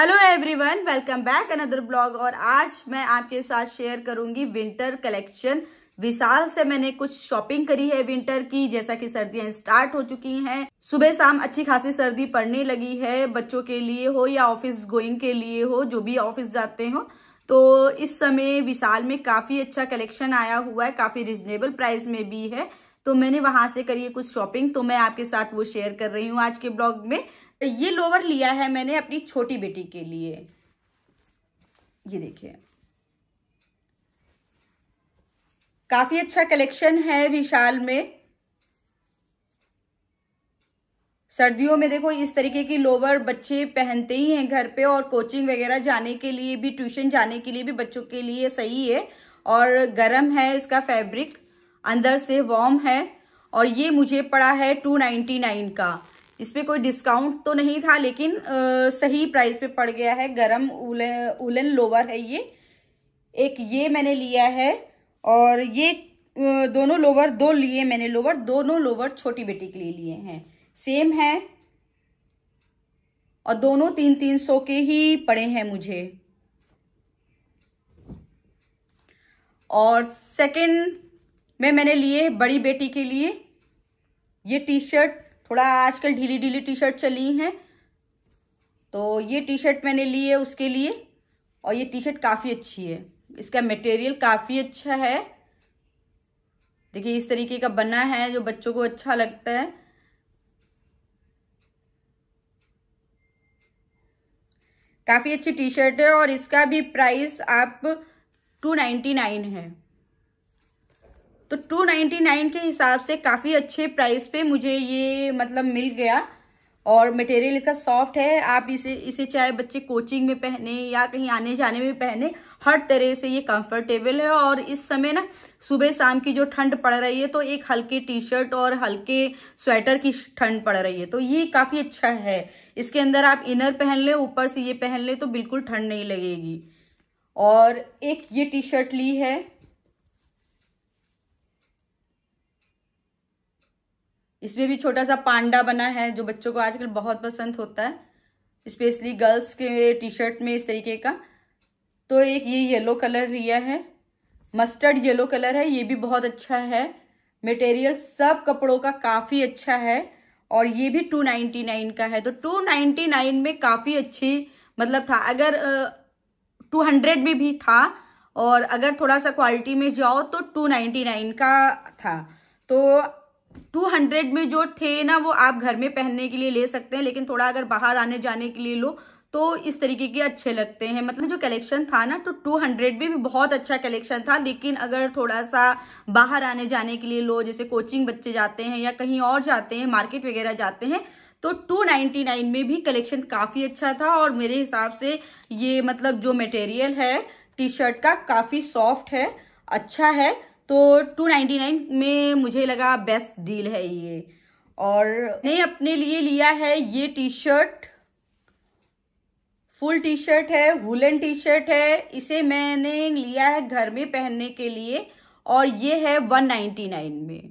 hello everyone welcome back another blog और आज मैं आपके साथ शेयर करूंगी विंटर कलेक्शन विशाल से मैंने कुछ शॉपिंग करी है विंटर की जैसा कि सर्दियां स्टार्ट हो चुकी हैं सुबह शाम अच्छी खासी सर्दी पड़ने लगी है बच्चों के लिए हो या ऑफिस गोइंग के लिए हो जो भी ऑफिस जाते हो तो इस समय विशाल में काफी अच्छा कलेक्शन आया हुआ है काफी रिजनेबल प्राइस में भी है तो मैंने वहां से करी है कुछ शॉपिंग तो मैं आपके साथ वो शेयर कर रही हूँ आज के ब्लॉग में तो ये लोवर लिया है मैंने अपनी छोटी बेटी के लिए ये देखिए काफी अच्छा कलेक्शन है विशाल में सर्दियों में देखो इस तरीके की लोवर बच्चे पहनते ही हैं घर पे और कोचिंग वगैरह जाने के लिए भी ट्यूशन जाने के लिए भी बच्चों के लिए सही है और गर्म है इसका फैब्रिक अंदर से वार्म है और ये मुझे पड़ा है टू नाइन्टी नाइन का इस पर कोई डिस्काउंट तो नहीं था लेकिन आ, सही प्राइस पे पड़ गया है गरम उलन उलन लोवर है ये एक ये मैंने लिया है और ये दोनों लोवर दो लिए मैंने लोवर दोनों लोवर छोटी बेटी के लिए लिए हैं सेम है और दोनों तीन तीन सौ के ही पड़े हैं मुझे और सेकंड में मैंने लिए बड़ी बेटी के लिए ये टी शर्ट थोड़ा आजकल ढीली ढीली टी शर्ट चली हैं तो ये टी शर्ट मैंने ली है उसके लिए और ये टी शर्ट काफ़ी अच्छी है इसका मटेरियल काफ़ी अच्छा है देखिए इस तरीके का बना है जो बच्चों को अच्छा लगता है काफ़ी अच्छी टी शर्ट है और इसका भी प्राइस आप टू नाइन्टी नाइन है तो 299 के हिसाब से काफ़ी अच्छे प्राइस पे मुझे ये मतलब मिल गया और मटेरियल इसका सॉफ्ट है आप इसे इसे चाहे बच्चे कोचिंग में पहने या कहीं आने जाने में पहने हर तरह से ये कंफर्टेबल है और इस समय ना सुबह शाम की जो ठंड पड़ रही है तो एक हल्के टी शर्ट और हल्के स्वेटर की ठंड पड़ रही है तो ये काफ़ी अच्छा है इसके अंदर आप इनर पहन लें ऊपर से ये पहन लें तो बिल्कुल ठंड नहीं लगेगी और एक ये टी शर्ट ली है इसमें भी छोटा सा पांडा बना है जो बच्चों को आजकल बहुत पसंद होता है स्पेशली गर्ल्स के टी शर्ट में इस तरीके का तो एक ये येलो कलर लिया है मस्टर्ड येलो कलर है ये भी बहुत अच्छा है मटेरियल सब कपड़ों का काफ़ी अच्छा है और ये भी टू नाइन्टी नाइन का है तो टू नाइन्टी नाइन में काफ़ी अच्छी मतलब था अगर टू हंड्रेड में भी था और अगर थोड़ा सा क्वालिटी में जाओ तो टू नाइन्टी नाइन का था तो टू हंड्रेड में जो थे ना वो आप घर में पहनने के लिए ले सकते हैं लेकिन थोड़ा अगर बाहर आने जाने के लिए लो तो इस तरीके के अच्छे लगते हैं मतलब जो कलेक्शन था ना तो 200 में भी बहुत अच्छा कलेक्शन था लेकिन अगर थोड़ा सा बाहर आने जाने के लिए लो जैसे कोचिंग बच्चे जाते हैं या कहीं और जाते हैं मार्केट वगैरह जाते हैं तो 299 में भी कलेक्शन काफ़ी अच्छा था और मेरे हिसाब से ये मतलब जो मटेरियल है टी शर्ट का काफ़ी सॉफ्ट है अच्छा है तो टू नाइन्टी नाइन में मुझे लगा बेस्ट डील है ये और मैंने अपने लिए लिया है ये T shirt full T shirt है वुलन टी शर्ट है इसे मैंने लिया है घर में पहनने के लिए और ये है वन नाइन्टी नाइन में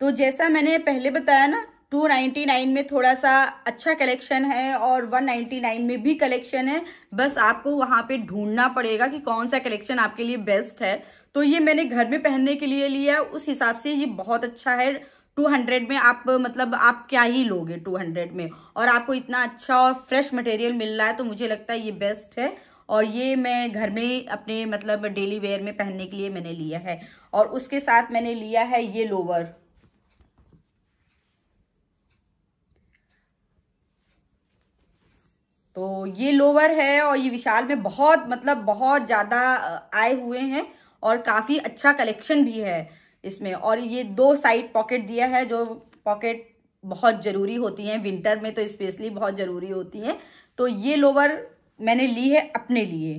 तो जैसा मैंने पहले बताया ना टू नाइन्टी नाइन में थोड़ा सा अच्छा कलेक्शन है और वन नाइन्टी नाइन में भी कलेक्शन है बस आपको वहाँ पे ढूंढना पड़ेगा कि कौन सा कलेक्शन आपके लिए बेस्ट है तो ये मैंने घर में पहनने के लिए लिया उस हिसाब से ये बहुत अच्छा है टू हंड्रेड में आप मतलब आप क्या ही लोगे टू हंड्रेड में और आपको इतना अच्छा और फ्रेश मटेरियल मिल रहा है तो मुझे लगता है ये बेस्ट है और ये मैं घर में अपने मतलब डेली वेयर में पहनने के लिए मैंने लिया है और उसके साथ मैंने लिया है ये लोवर तो ये लोवर है और ये विशाल में बहुत मतलब बहुत ज़्यादा आए हुए हैं और काफ़ी अच्छा कलेक्शन भी है इसमें और ये दो साइड पॉकेट दिया है जो पॉकेट बहुत ज़रूरी होती हैं विंटर में तो स्पेशली बहुत ज़रूरी होती हैं तो ये लोवर मैंने ली है अपने लिए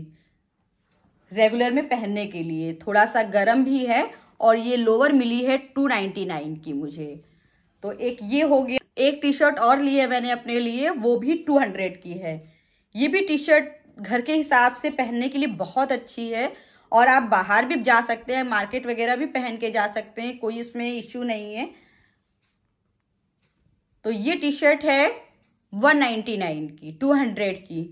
रेगुलर में पहनने के लिए थोड़ा सा गर्म भी है और ये लोवर मिली है टू नाइन्टी नाइन की मुझे तो एक ये हो गया एक टी शर्ट और ली है मैंने अपने लिए वो भी टू हंड्रेड की है ये भी टी शर्ट घर के हिसाब से पहनने के लिए बहुत अच्छी है और आप बाहर भी जा सकते हैं मार्केट वगैरह भी पहन के जा सकते हैं कोई इसमें इश्यू नहीं है तो ये टी शर्ट है वन नाइनटी नाइन की टू हंड्रेड की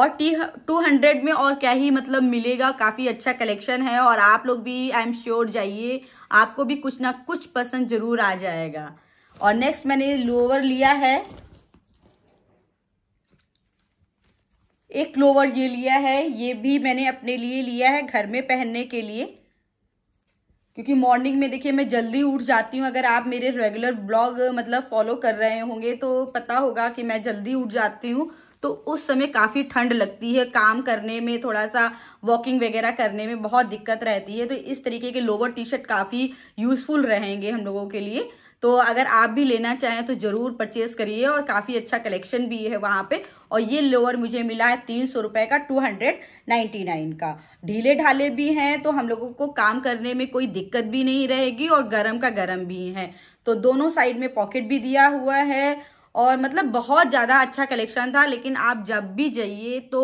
और टी टू हंड्रेड में और क्या ही मतलब मिलेगा काफ़ी अच्छा कलेक्शन है और आप लोग भी आई एम श्योर जाइए आपको भी कुछ ना कुछ पसंद जरूर आ जाएगा और नेक्स्ट मैंने लोअर लिया है एक क्लोवर ये लिया है ये भी मैंने अपने लिए लिया है घर में पहनने के लिए क्योंकि मॉर्निंग में देखिए मैं जल्दी उठ जाती हूँ अगर आप मेरे रेगुलर ब्लॉग मतलब फॉलो कर रहे होंगे तो पता होगा कि मैं जल्दी उठ जाती हूँ तो उस समय काफ़ी ठंड लगती है काम करने में थोड़ा सा वॉकिंग वगैरह करने में बहुत दिक्कत रहती है तो इस तरीके के लोवर टी शर्ट काफ़ी यूजफुल रहेंगे हम लोगों के लिए तो अगर आप भी लेना चाहें तो जरूर परचेज करिए और काफी अच्छा कलेक्शन भी है वहां पे और ये लोअर मुझे मिला है तीन सौ रुपए का टू हंड्रेड नाइन्टी नाइन का ढीले ढाले भी हैं तो हम लोगों को काम करने में कोई दिक्कत भी नहीं रहेगी और गर्म का गर्म भी है तो दोनों साइड में पॉकेट भी दिया हुआ है और मतलब बहुत ज़्यादा अच्छा कलेक्शन था लेकिन आप जब भी जाइए तो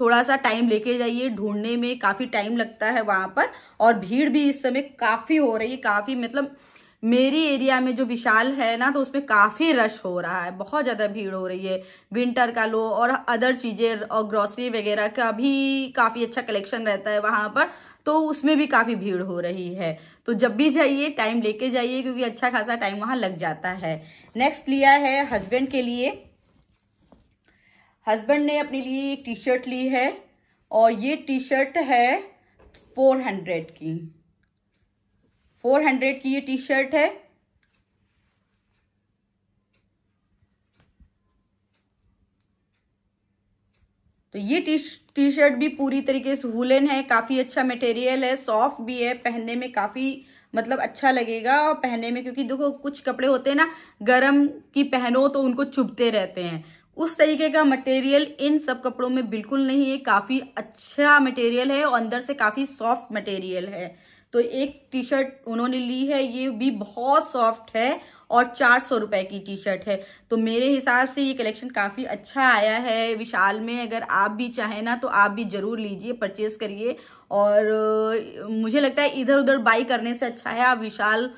थोड़ा सा टाइम लेके जाइए ढूंढने में काफ़ी टाइम लगता है वहाँ पर और भीड़ भी इस समय काफ़ी हो रही है काफ़ी मतलब मेरी एरिया में जो विशाल है ना तो उसमें काफ़ी रश हो रहा है बहुत ज़्यादा भीड़ हो रही है विंटर का लो और अदर चीज़ें और ग्रोसरी वगैरह का भी काफ़ी अच्छा कलेक्शन रहता है वहाँ पर तो उसमें भी काफ़ी भीड़ हो रही है तो जब भी जाइए टाइम लेके जाइए क्योंकि अच्छा खासा टाइम वहाँ लग जाता है नेक्स्ट लिया है हस्बैंड के लिए हस्बैंड ने अपने लिए एक टी शर्ट ली है और ये टी शर्ट है फोर हंड्रेड की फोर हंड्रेड की ये टी शर्ट है तो ये टी टी शर्ट भी पूरी तरीके से वुलन है काफ़ी अच्छा मटेरियल है सॉफ्ट भी है पहनने में काफ़ी मतलब अच्छा लगेगा और पहनने में क्योंकि देखो कुछ कपड़े होते हैं ना गरम की पहनो तो उनको चुभते रहते हैं उस तरीके का मटेरियल इन सब कपड़ों में बिल्कुल नहीं है काफ़ी अच्छा मटेरियल है और अंदर से काफ़ी सॉफ्ट मटेरियल है तो एक टी शर्ट उन्होंने ली है ये भी बहुत सॉफ्ट है और चार सौ रुपये की टी शर्ट है तो मेरे हिसाब से ये कलेक्शन काफ़ी अच्छा आया है विशाल में अगर आप भी चाहें ना तो आप भी ज़रूर लीजिए परचेज़ करिए और मुझे लगता है इधर उधर बाई करने से अच्छा है आप विशाल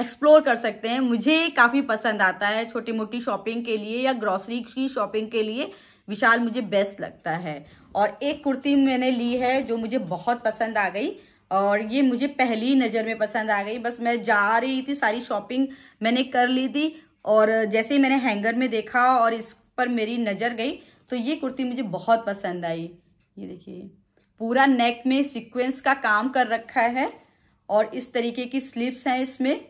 एक्सप्लोर कर सकते हैं मुझे काफ़ी पसंद आता है छोटी मोटी शॉपिंग के लिए या ग्रॉसरी की शॉपिंग के लिए विशाल मुझे बेस्ट लगता है और एक कुर्ती मैंने ली है जो मुझे बहुत पसंद आ गई और ये मुझे पहली नज़र में पसंद आ गई बस मैं जा रही थी सारी शॉपिंग मैंने कर ली थी और जैसे ही मैंने हैंगर में देखा और इस पर मेरी नज़र गई तो ये कुर्ती मुझे बहुत पसंद आई ये देखिए पूरा नेक में सीक्वेंस का काम कर रखा है और इस तरीके की स्लीव्स हैं इसमें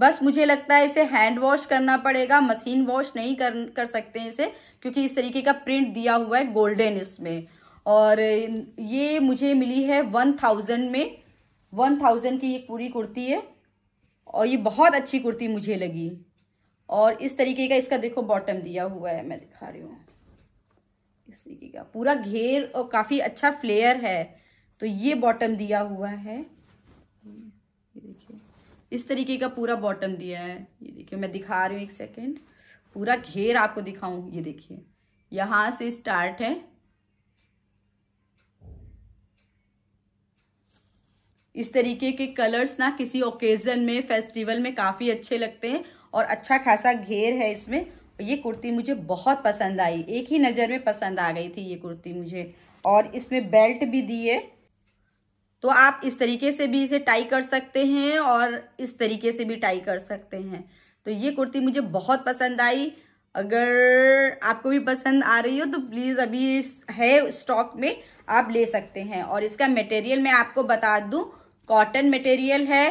बस मुझे लगता है इसे हैंड वॉश करना पड़ेगा मशीन वॉश नहीं कर कर सकते इसे क्योंकि इस तरीके का प्रिंट दिया हुआ है गोल्डन इसमें और ये मुझे मिली है वन थाउजेंड में वन थाउजेंड की ये पूरी कुर्ती है और ये बहुत अच्छी कुर्ती मुझे लगी और इस तरीके का इसका देखो बॉटम दिया हुआ है मैं दिखा रही हूँ इस तरीके का पूरा घेर और काफ़ी अच्छा फ्लेयर है तो ये बॉटम दिया हुआ है ये देखिए इस तरीके का पूरा बॉटम दिया है ये देखिए मैं दिखा रही हूँ एक सेकेंड पूरा घेर आपको दिखाऊँ ये देखिए यहाँ से स्टार्ट है इस तरीके के कलर्स ना किसी ओकेज़न में फेस्टिवल में काफ़ी अच्छे लगते हैं और अच्छा खासा घेर है इसमें ये कुर्ती मुझे बहुत पसंद आई एक ही नज़र में पसंद आ गई थी ये कुर्ती मुझे और इसमें बेल्ट भी दी है तो आप इस तरीके से भी इसे टाई कर सकते हैं और इस तरीके से भी टाई कर सकते हैं तो ये कुर्ती मुझे बहुत पसंद आई अगर आपको भी पसंद आ रही हो तो प्लीज़ अभी है स्टॉक में आप ले सकते हैं और इसका मटेरियल मैं आपको बता दूं कॉटन मटेरियल है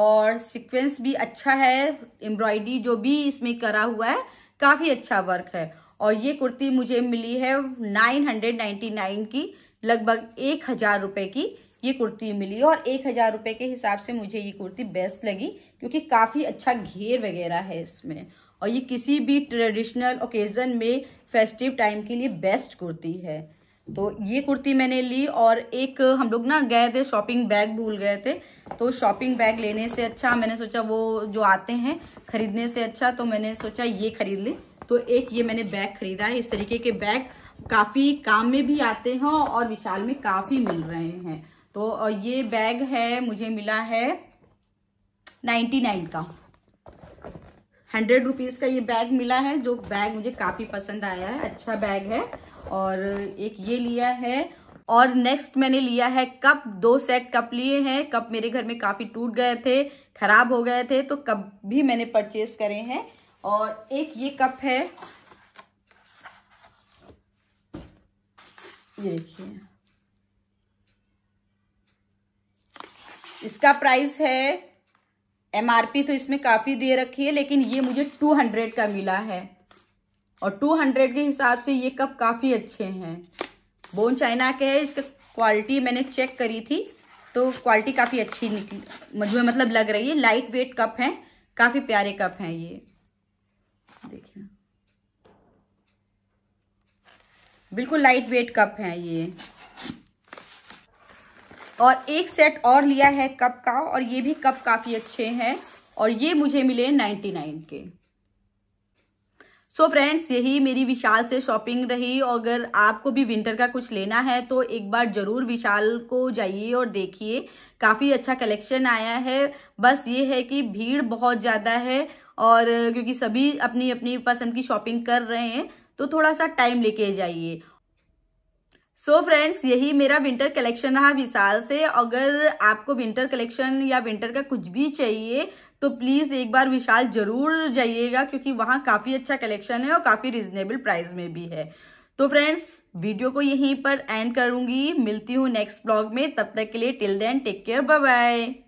और सीक्वेंस भी अच्छा है एम्ब्रॉयडरी जो भी इसमें करा हुआ है काफी अच्छा वर्क है और ये कुर्ती मुझे मिली है 999 की लगभग एक हजार रुपये की ये कुर्ती मिली और एक हजार रुपये के हिसाब से मुझे ये कुर्ती बेस्ट लगी क्योंकि काफ़ी अच्छा घेर वगैरह है इसमें और ये किसी भी ट्रेडिशनल ओकेज़न में फेस्टिव टाइम के लिए बेस्ट कुर्ती है तो ये कुर्ती मैंने ली और एक हम लोग ना गए थे शॉपिंग बैग भूल गए थे तो शॉपिंग बैग लेने से अच्छा मैंने सोचा वो जो आते हैं खरीदने से अच्छा तो मैंने सोचा ये खरीद ली तो एक ये मैंने बैग खरीदा है इस तरीके के बैग काफ़ी काम में भी आते हैं और विशाल में काफ़ी मिल रहे हैं तो ये बैग है मुझे मिला है नाइन्टी नाइन का हंड्रेड रुपीज़ का ये बैग मिला है जो बैग मुझे काफ़ी पसंद आया है अच्छा बैग है और एक ये लिया है और नेक्स्ट मैंने लिया है कप दो सेट कप लिए हैं कप मेरे घर में काफ़ी टूट गए थे खराब हो गए थे तो कप भी मैंने परचेस करे हैं और एक ये कप है ये देखिए इसका प्राइस है एमआरपी तो इसमें काफ़ी दे रखी है लेकिन ये मुझे टू हंड्रेड का मिला है और 200 के हिसाब से ये कप काफ़ी अच्छे हैं बोन चाइना के है इसका क्वालिटी मैंने चेक करी थी तो क्वालिटी काफ़ी अच्छी निकली मुझे मतलब लग रही है लाइट वेट कप हैं काफ़ी प्यारे कप हैं ये देखिए बिल्कुल लाइट वेट कप हैं ये और एक सेट और लिया है कप का और ये भी कप काफ़ी अच्छे हैं और ये मुझे मिले नाइन्टी नाइन के सो so फ्रेंड्स यही मेरी विशाल से शॉपिंग रही और अगर आपको भी विंटर का कुछ लेना है तो एक बार जरूर विशाल को जाइए और देखिए काफ़ी अच्छा कलेक्शन आया है बस ये है कि भीड़ बहुत ज़्यादा है और क्योंकि सभी अपनी अपनी पसंद की शॉपिंग कर रहे हैं तो थोड़ा सा टाइम लेके जाइए सो so फ्रेंड्स यही मेरा विंटर कलेक्शन रहा विशाल से अगर आपको विंटर कलेक्शन या विंटर का कुछ भी चाहिए तो प्लीज़ एक बार विशाल ज़रूर जाइएगा क्योंकि वहां काफ़ी अच्छा कलेक्शन है और काफ़ी रिजनेबल प्राइस में भी है तो फ्रेंड्स वीडियो को यहीं पर एंड करूंगी मिलती हूँ नेक्स्ट ब्लॉग में तब तक के लिए till then take care bye bye